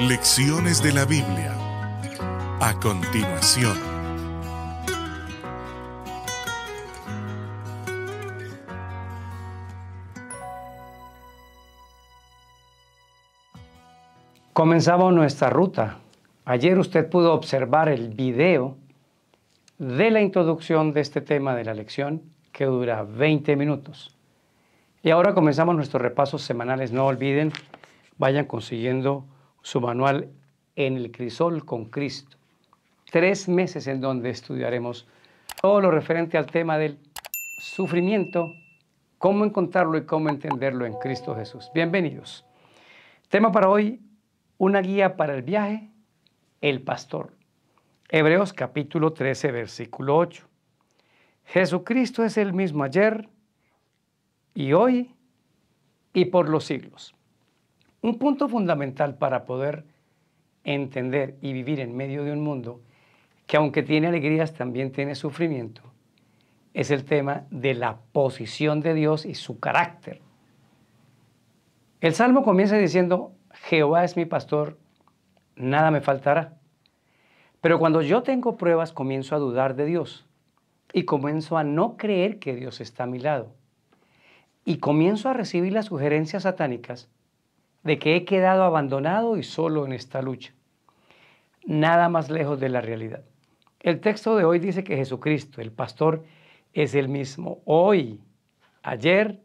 Lecciones de la Biblia. A continuación. Comenzamos nuestra ruta. Ayer usted pudo observar el video de la introducción de este tema de la lección que dura 20 minutos. Y ahora comenzamos nuestros repasos semanales. No olviden, vayan consiguiendo su manual En el crisol con Cristo. Tres meses en donde estudiaremos todo lo referente al tema del sufrimiento, cómo encontrarlo y cómo entenderlo en Cristo Jesús. Bienvenidos. Tema para hoy, una guía para el viaje, el pastor. Hebreos capítulo 13, versículo 8. Jesucristo es el mismo ayer y hoy y por los siglos. Un punto fundamental para poder entender y vivir en medio de un mundo que aunque tiene alegrías también tiene sufrimiento, es el tema de la posición de Dios y su carácter. El Salmo comienza diciendo, Jehová es mi pastor, nada me faltará. Pero cuando yo tengo pruebas comienzo a dudar de Dios y comienzo a no creer que Dios está a mi lado. Y comienzo a recibir las sugerencias satánicas de que he quedado abandonado y solo en esta lucha. Nada más lejos de la realidad. El texto de hoy dice que Jesucristo, el pastor, es el mismo hoy, ayer,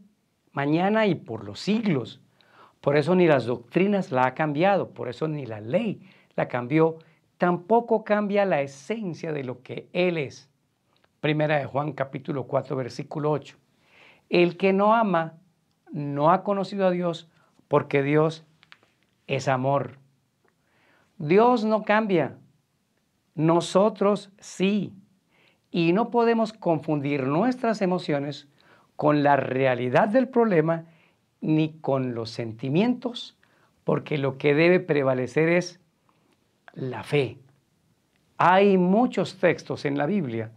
mañana y por los siglos. Por eso ni las doctrinas la ha cambiado, por eso ni la ley la cambió, tampoco cambia la esencia de lo que Él es. Primera de Juan capítulo 4 versículo 8. El que no ama no ha conocido a Dios porque Dios es amor. Dios no cambia, nosotros sí, y no podemos confundir nuestras emociones con la realidad del problema ni con los sentimientos, porque lo que debe prevalecer es la fe. Hay muchos textos en la Biblia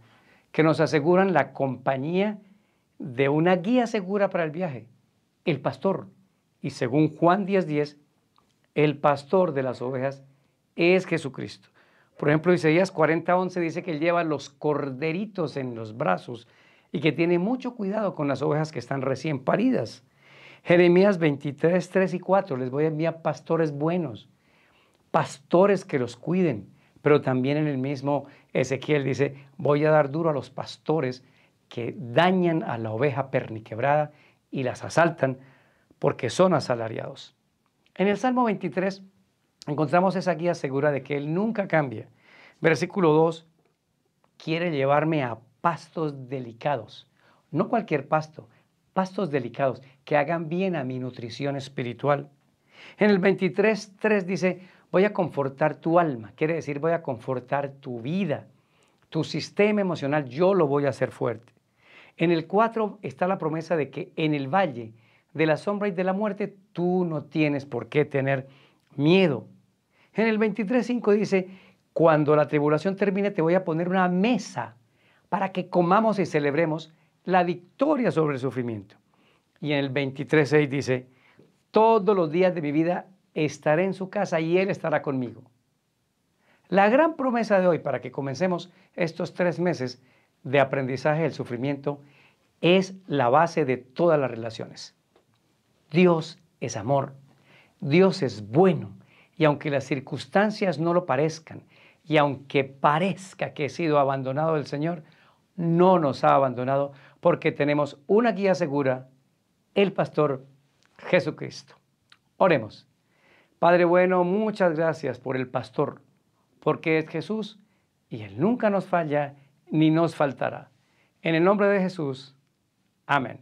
que nos aseguran la compañía de una guía segura para el viaje, el pastor. Y según Juan 10:10, el pastor de las ovejas es Jesucristo. Por ejemplo, Isaías 40:11 dice que él lleva los corderitos en los brazos y que tiene mucho cuidado con las ovejas que están recién paridas. Jeremías 23, 3 y 4, les voy a enviar pastores buenos, pastores que los cuiden, pero también en el mismo Ezequiel dice, voy a dar duro a los pastores que dañan a la oveja perniquebrada y las asaltan porque son asalariados. En el Salmo 23 encontramos esa guía segura de que Él nunca cambia. Versículo 2, quiere llevarme a pastos delicados, no cualquier pasto, pastos delicados que hagan bien a mi nutrición espiritual. En el 3 dice, voy a confortar tu alma, quiere decir voy a confortar tu vida, tu sistema emocional, yo lo voy a hacer fuerte. En el 4 está la promesa de que en el valle de la sombra y de la muerte, tú no tienes por qué tener miedo. En el 23.5 dice, cuando la tribulación termine te voy a poner una mesa para que comamos y celebremos la victoria sobre el sufrimiento. Y en el 23.6 dice, todos los días de mi vida estaré en su casa y Él estará conmigo. La gran promesa de hoy para que comencemos estos tres meses de aprendizaje del sufrimiento es la base de todas las relaciones. Dios es amor, Dios es bueno, y aunque las circunstancias no lo parezcan, y aunque parezca que he sido abandonado del Señor, no nos ha abandonado porque tenemos una guía segura, el pastor Jesucristo. Oremos. Padre bueno, muchas gracias por el pastor, porque es Jesús y Él nunca nos falla ni nos faltará. En el nombre de Jesús, amén.